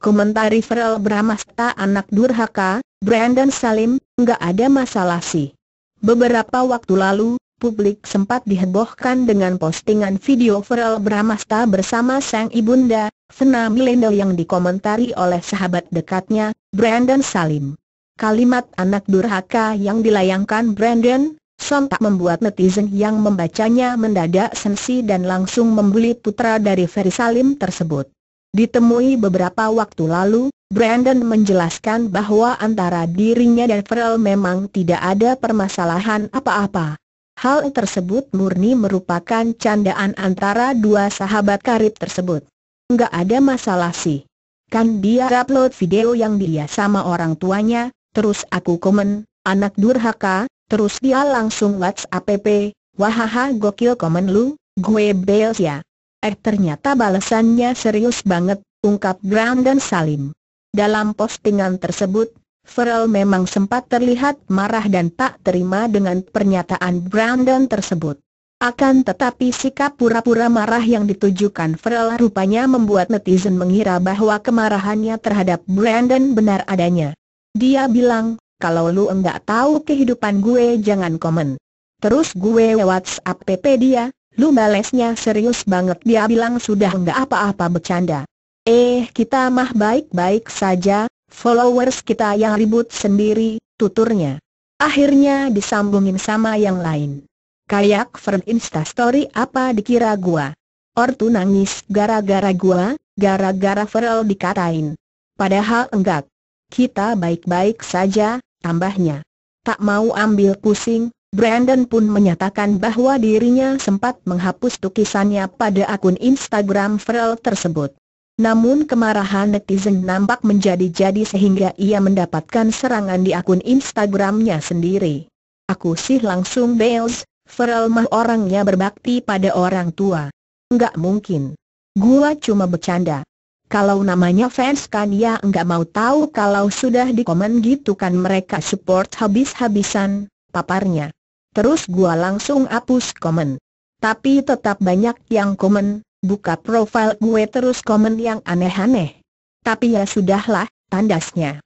komentari Feral Bramasta anak durhaka, Brandon Salim, enggak ada masalah sih. Beberapa waktu lalu, publik sempat dihebohkan dengan postingan video Feral Bramasta bersama sang ibunda, senam Milendel yang dikomentari oleh sahabat dekatnya, Brandon Salim. Kalimat anak durhaka yang dilayangkan Brandon, sontak membuat netizen yang membacanya mendadak sensi dan langsung membuli putra dari Ferry Salim tersebut. Ditemui beberapa waktu lalu, Brandon menjelaskan bahwa antara dirinya dan Farrell memang tidak ada permasalahan apa-apa. Hal tersebut murni merupakan candaan antara dua sahabat karib tersebut. Enggak ada masalah sih. Kan dia upload video yang dia sama orang tuanya, terus aku komen, anak durhaka, terus dia langsung WhatsApp, wahaha gokil komen lu, gue bales ya. Eh ternyata balasannya serius banget, ungkap Brandon Salim. Dalam postingan tersebut, Farrell memang sempat terlihat marah dan tak terima dengan pernyataan Brandon tersebut. Akan tetapi sikap pura-pura marah yang ditujukan Farrell rupanya membuat netizen mengira bahwa kemarahannya terhadap Brandon benar adanya. Dia bilang, kalau lu enggak tahu kehidupan gue jangan komen. Terus gue WhatsApp PP dia, Lu balesnya serius banget dia bilang sudah enggak apa-apa bercanda. Eh kita mah baik-baik saja, followers kita yang ribut sendiri, tuturnya. Akhirnya disambungin sama yang lain. Kayak insta story apa dikira gua. Ortu nangis gara-gara gua, gara-gara viral dikatain. Padahal enggak. Kita baik-baik saja, tambahnya. Tak mau ambil pusing, Brandon pun menyatakan bahwa dirinya sempat menghapus tukisannya pada akun Instagram viral tersebut. Namun kemarahan netizen nampak menjadi-jadi sehingga ia mendapatkan serangan di akun Instagramnya sendiri. Aku sih langsung bales, Ferel mah orangnya berbakti pada orang tua. Enggak mungkin. Gua cuma bercanda. Kalau namanya fans kan ya enggak mau tahu kalau sudah dikomen gitu kan mereka support habis-habisan, paparnya terus gua langsung hapus komen. Tapi tetap banyak yang komen, buka profil gue terus komen yang aneh-aneh. Tapi ya sudahlah, tandasnya.